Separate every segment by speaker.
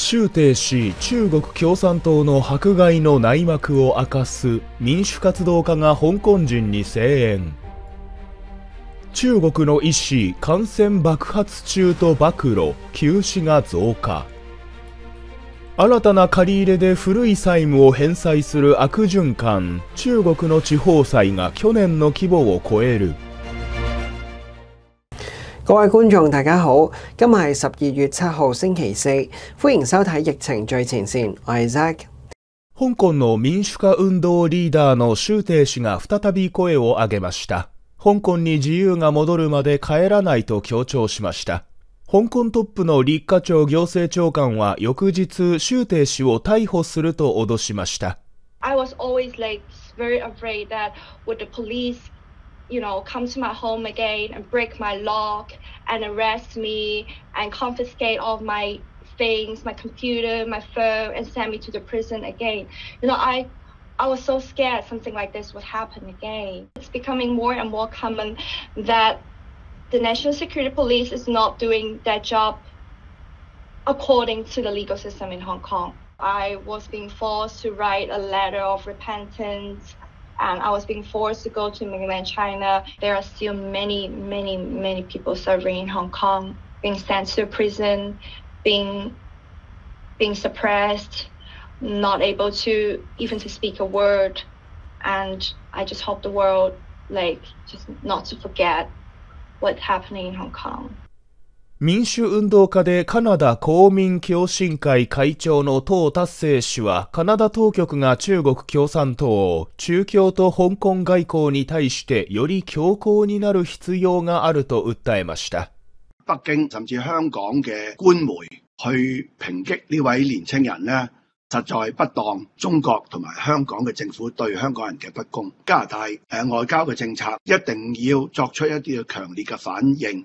Speaker 1: 周庭氏中国共産党の迫害の内幕を明かす民主活動家が香港人に声援中国の医師感染爆発中と暴露休止が増加新たな借り入れで古い債務を返済する悪循環中国の地方債が去年の規模を超える各位大家好，今日十二月七星期四，迎收睇《疫情最前我 Zack。香港の民主化運動リーダーの周庭氏が再び声を上げました。香港に自由が戻るまで帰らないと強調しました。香港トップの立花町行政長官は翌日、周庭氏を逮捕すると脅しました。
Speaker 2: I was always like very afraid that would the police you know, come to my home again and break my lock and arrest me and confiscate all my things, my computer, my phone, and send me to the prison again. You know, I I was so scared something like this would happen again. It's becoming more and more common that the National Security Police is not doing their job according to the legal system in Hong Kong. I was being forced to write a letter of repentance and I was being forced to go to mainland China, there are still many, many, many people serving in Hong Kong, being sent to prison, being being suppressed, not able to even to speak a word. And I just hope the world like just not to forget what's happening in Hong Kong.
Speaker 1: 民主運動家でカナダ公民共進会会長の党達成氏は、カナダ当局が中国共産党を中共と香港外交に対してより強硬になる必要があると訴えました。北京甚至香港嘅官媒去抨擊呢位年青人呢，實在不當中國同埋香港嘅政府對香港人嘅不公。加拿大外交嘅政策一定要作出一啲嘅強烈嘅反應。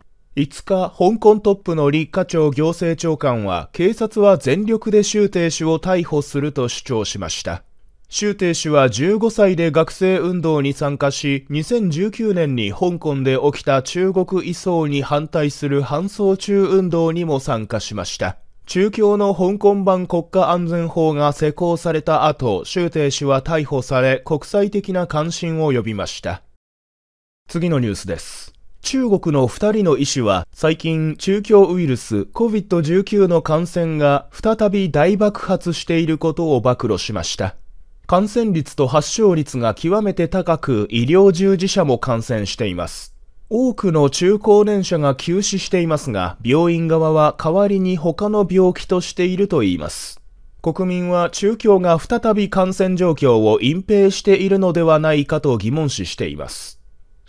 Speaker 1: 5日、香港トップの立家町行政長官は、警察は全力で周庭氏を逮捕すると主張しました。周庭氏は15歳で学生運動に参加し、2019年に香港で起きた中国移送に反対する搬送中運動にも参加しました。中共の香港版国家安全法が施行された後、周庭氏は逮捕され、国際的な関心を呼びました。次のニュースです。中国の二人の医師は最近中共ウイルス COVID-19 の感染が再び大爆発していることを暴露しました。感染率と発症率が極めて高く医療従事者も感染しています。多くの中高年者が休止していますが、病院側は代わりに他の病気としていると言います。国民は中共が再び感染状況を隠蔽しているのではないかと疑問視しています。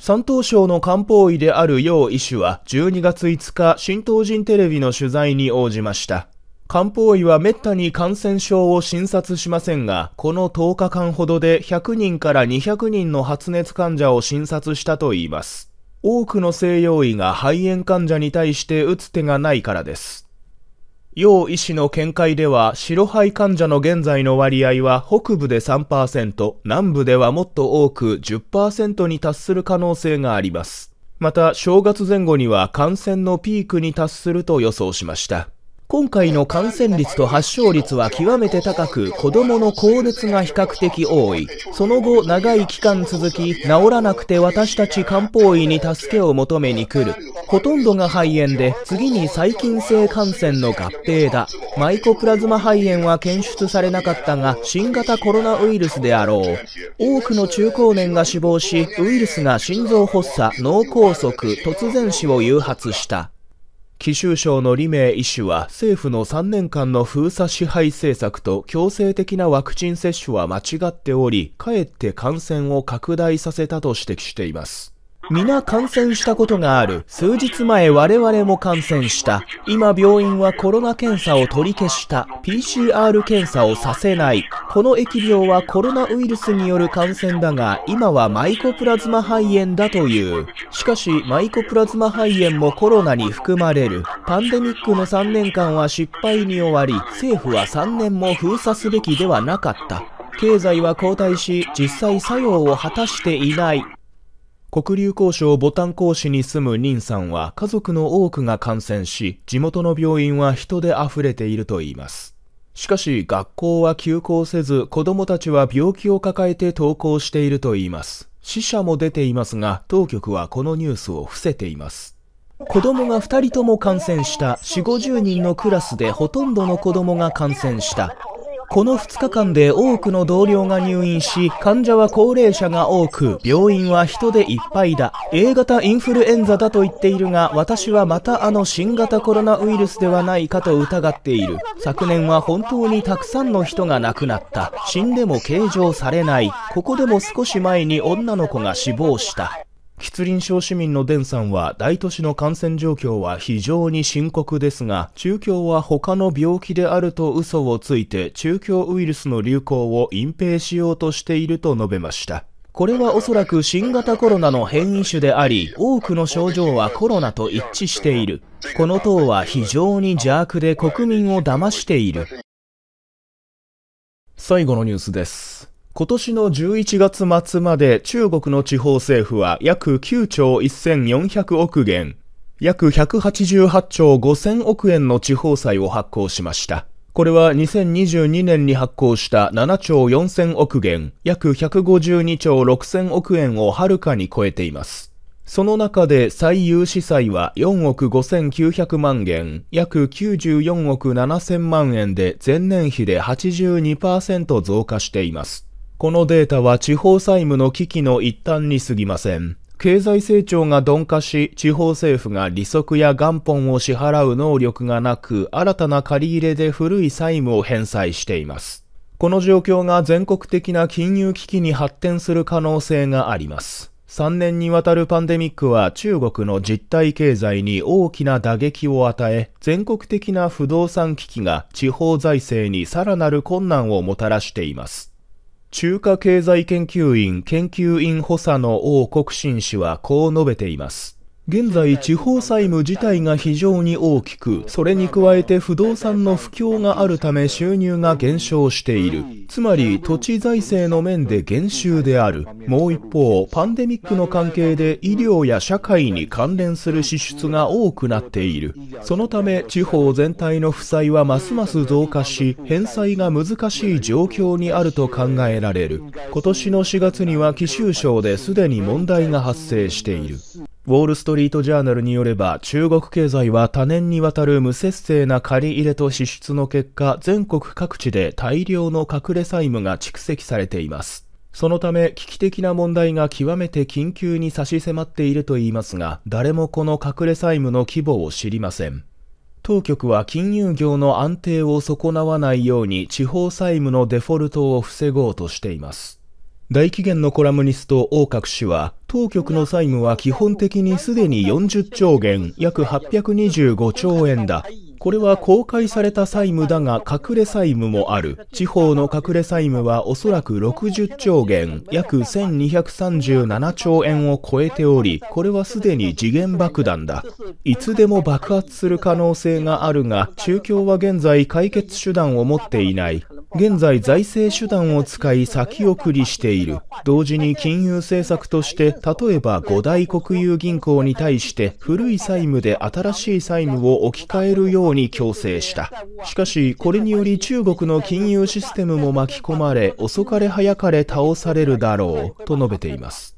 Speaker 1: 山東省の漢方医である楊医師は12月5日、新東人テレビの取材に応じました。漢方医は滅多に感染症を診察しませんが、この10日間ほどで100人から200人の発熱患者を診察したといいます。多くの西洋医が肺炎患者に対して打つ手がないからです。楊医師の見解では、白肺患者の現在の割合は北部で3%、南部ではもっと多く10%に達する可能性があります。また、正月前後には感染のピークに達すると予想しました。今回の感染率と発症率は極めて高く、子供の高熱が比較的多い。その後、長い期間続き、治らなくて私たち漢方医に助けを求めに来る。ほとんどが肺炎で、次に細菌性感染の合併だ。マイコプラズマ肺炎は検出されなかったが、新型コロナウイルスであろう。多くの中高年が死亡し、ウイルスが心臓発作、脳梗塞、突然死を誘発した。貴州省の李明医師は政府の3年間の封鎖支配政策と強制的なワクチン接種は間違っており、かえって感染を拡大させたと指摘しています。皆感染したことがある。数日前我々も感染した。今病院はコロナ検査を取り消した。PCR 検査をさせない。この疫病はコロナウイルスによる感染だが、今はマイコプラズマ肺炎だという。しかし、マイコプラズマ肺炎もコロナに含まれる。パンデミックの3年間は失敗に終わり、政府は3年も封鎖すべきではなかった。経済は後退し、実際作用を果たしていない。黒竜渉ボタン江市に住む任さんは家族の多くが感染し、地元の病院は人で溢れているといいます。しかし学校は休校せず子供たちは病気を抱えて登校しているといいます。死者も出ていますが当局はこのニュースを伏せています。子供が2人とも感染した4、50人のクラスでほとんどの子供が感染したこの2日間で多くの同僚が入院し、患者は高齢者が多く、病院は人でいっぱいだ。A 型インフルエンザだと言っているが、私はまたあの新型コロナウイルスではないかと疑っている。昨年は本当にたくさんの人が亡くなった。死んでも計上されない。ここでも少し前に女の子が死亡した。吉林省市民のデンさんは大都市の感染状況は非常に深刻ですが中共は他の病気であると嘘をついて中共ウイルスの流行を隠蔽しようとしていると述べましたこれはおそらく新型コロナの変異種であり多くの症状はコロナと一致しているこの党は非常に邪悪で国民を騙している最後のニュースです今年の11月末まで中国の地方政府は約9兆1400億元、約188兆5000億円の地方債を発行しました。これは2022年に発行した7兆4000億元、約152兆6000億円をはるかに超えています。その中で最優資債は4億5900万元、約94億7000万円で前年比で82%増加しています。このデータは地方債務の危機の一端に過ぎません。経済成長が鈍化し、地方政府が利息や元本を支払う能力がなく、新たな借り入れで古い債務を返済しています。この状況が全国的な金融危機に発展する可能性があります。3年にわたるパンデミックは中国の実体経済に大きな打撃を与え、全国的な不動産危機が地方財政にさらなる困難をもたらしています。中華経済研究院研究員補佐の王国新氏はこう述べています。現在、地方債務自体が非常に大きく、それに加えて不動産の不況があるため収入が減少している。つまり、土地財政の面で減収である。もう一方、パンデミックの関係で医療や社会に関連する支出が多くなっている。そのため、地方全体の負債はますます増加し、返済が難しい状況にあると考えられる。今年の4月には、貴州省ですでに問題が発生している。ウォール・ストリート・ジャーナルによれば、中国経済は多年にわたる無節制な借り入れと支出の結果、全国各地で大量の隠れ債務が蓄積されています。そのため、危機的な問題が極めて緊急に差し迫っているといいますが、誰もこの隠れ債務の規模を知りません。当局は金融業の安定を損なわないように地方債務のデフォルトを防ごうとしています。大紀元のコラムニスト王角氏は当局の債務は基本的にすでに40兆元約825兆円だこれは公開された債務だが隠れ債務もある地方の隠れ債務はおそらく60兆元約1237兆円を超えておりこれはすでに次元爆弾だいつでも爆発する可能性があるが中共は現在解決手段を持っていない現在財政手段を使い先送りしている同時に金融政策として例えば五大国有銀行に対して古い債務で新しい債務を置き換えるように強制したしかしこれにより中国の金融システムも巻き込まれ遅かれ早かれ倒されるだろうと述べています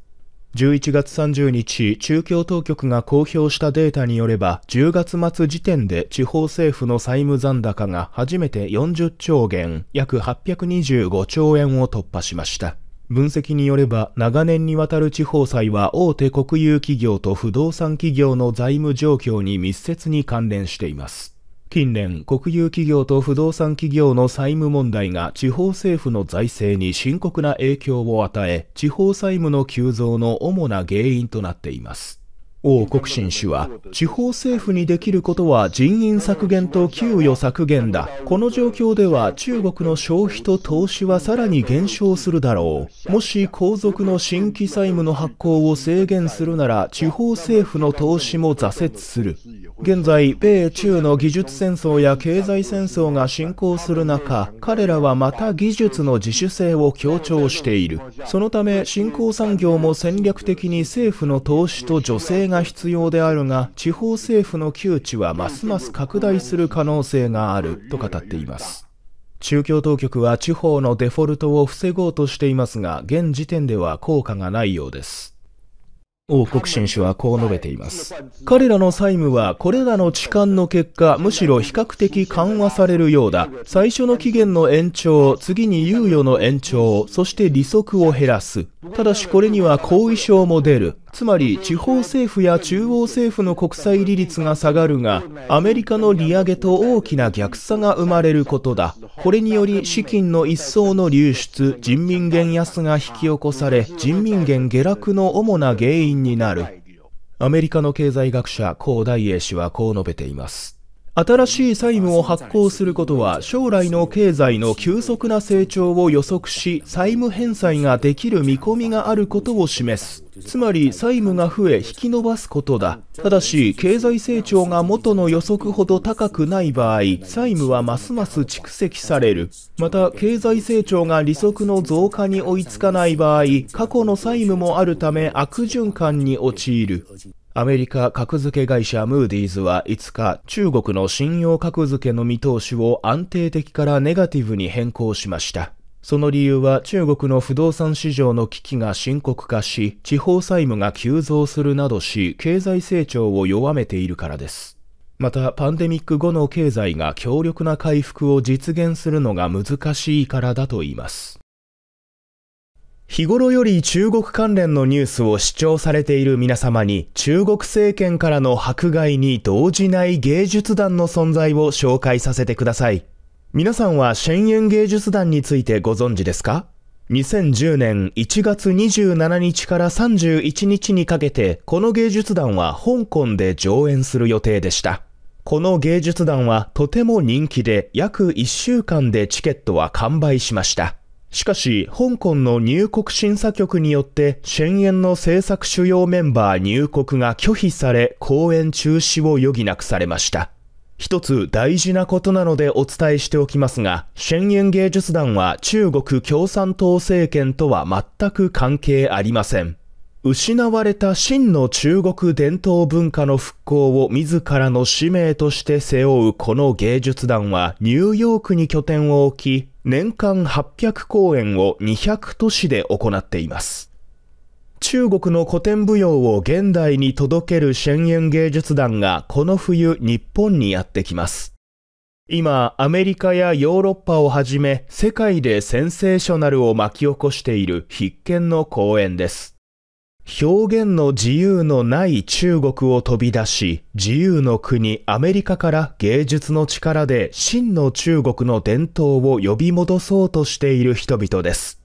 Speaker 1: 11月30日、中共当局が公表したデータによれば、10月末時点で地方政府の債務残高が初めて40兆元、約825兆円を突破しました。分析によれば、長年にわたる地方債は大手国有企業と不動産企業の財務状況に密接に関連しています。近年、国有企業と不動産企業の債務問題が地方政府の財政に深刻な影響を与え、地方債務の急増の主な原因となっています。王国新氏は、地方政府にできることは人員削減と給与削減だ。この状況では中国の消費と投資はさらに減少するだろう。もし皇族の新規債務の発行を制限するなら、地方政府の投資も挫折する。現在、米中の技術戦争や経済戦争が進行する中、彼らはまた技術の自主性を強調している。そのため、新興産業も戦略的に政府の投資と助成が必要であるが、地方政府の窮地はますます拡大する可能性があると語っています。中共当局は地方のデフォルトを防ごうとしていますが、現時点では効果がないようです。王国紳士はこう述べています。彼らの債務はこれらの痴漢の結果、むしろ比較的緩和されるようだ。最初の期限の延長、次に猶予の延長、そして利息を減らす。ただしこれには後遺症も出るつまり地方政府や中央政府の国債利率が下がるがアメリカの利上げと大きな逆差が生まれることだこれにより資金の一層の流出人民元安が引き起こされ人民元下落の主な原因になるアメリカの経済学者高大英氏はこう述べています新しい債務を発行することは将来の経済の急速な成長を予測し債務返済ができる見込みがあることを示すつまり債務が増え引き伸ばすことだただし経済成長が元の予測ほど高くない場合債務はますます蓄積されるまた経済成長が利息の増加に追いつかない場合過去の債務もあるため悪循環に陥るアメリカ格付け会社ムーディーズは5日、中国の信用格付けの見通しを安定的からネガティブに変更しました。その理由は中国の不動産市場の危機が深刻化し、地方債務が急増するなどし、経済成長を弱めているからです。また、パンデミック後の経済が強力な回復を実現するのが難しいからだと言います。日頃より中国関連のニュースを視聴されている皆様に中国政権からの迫害に動じない芸術団の存在を紹介させてください。皆さんはシェンユン芸術団についてご存知ですか2010年1月27日から31日にかけてこの芸術団は香港で上演する予定でした。この芸術団はとても人気で約1週間でチケットは完売しました。しかし、香港の入国審査局によって、宣言の政策主要メンバー入国が拒否され、公演中止を余儀なくされました。一つ大事なことなのでお伝えしておきますが、宣言芸術団は中国共産党政権とは全く関係ありません。失われた真の中国伝統文化の復興を自らの使命として背負うこの芸術団はニューヨークに拠点を置き、年間800公演を200都市で行っています中国の古典舞踊を現代に届けるシェンエン芸術団がこの冬日本にやってきます今アメリカやヨーロッパをはじめ世界でセンセーショナルを巻き起こしている必見の公演です表現の自由のない中国を飛び出し、自由の国アメリカから芸術の力で真の中国の伝統を呼び戻そうとしている人々です。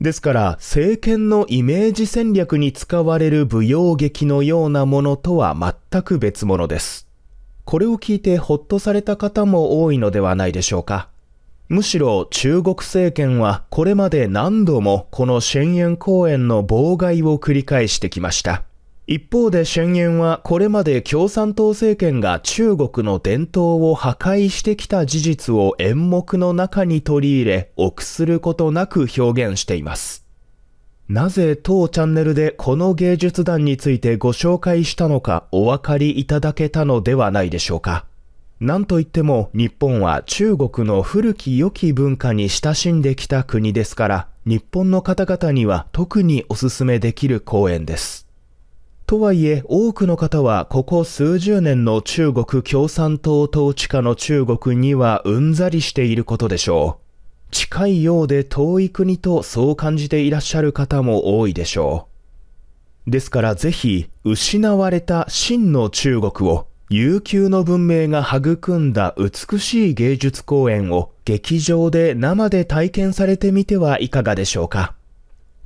Speaker 1: ですから、政権のイメージ戦略に使われる舞踊劇のようなものとは全く別物です。これを聞いてほっとされた方も多いのではないでしょうか。むしろ中国政権はこれまで何度もこのシェンエン公園の妨害を繰り返してきました。一方でシェンエンはこれまで共産党政権が中国の伝統を破壊してきた事実を演目の中に取り入れ、臆することなく表現しています。なぜ当チャンネルでこの芸術団についてご紹介したのかお分かりいただけたのではないでしょうか。なんといっても日本は中国の古き良き文化に親しんできた国ですから日本の方々には特におすすめできる公園です。とはいえ多くの方はここ数十年の中国共産党統治下の中国にはうんざりしていることでしょう。近いようで遠い国とそう感じていらっしゃる方も多いでしょう。ですからぜひ失われた真の中国を悠久の文明が育んだ美しい芸術公演を劇場で生で体験されてみてはいかがでしょうか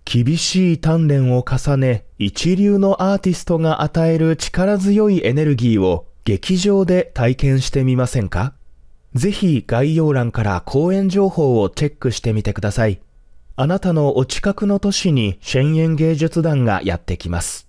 Speaker 1: 厳しい鍛錬を重ね一流のアーティストが与える力強いエネルギーを劇場で体験してみませんかぜひ概要欄から公演情報をチェックしてみてください。あなたのお近くの都市にシェンエン芸術団がやってきます。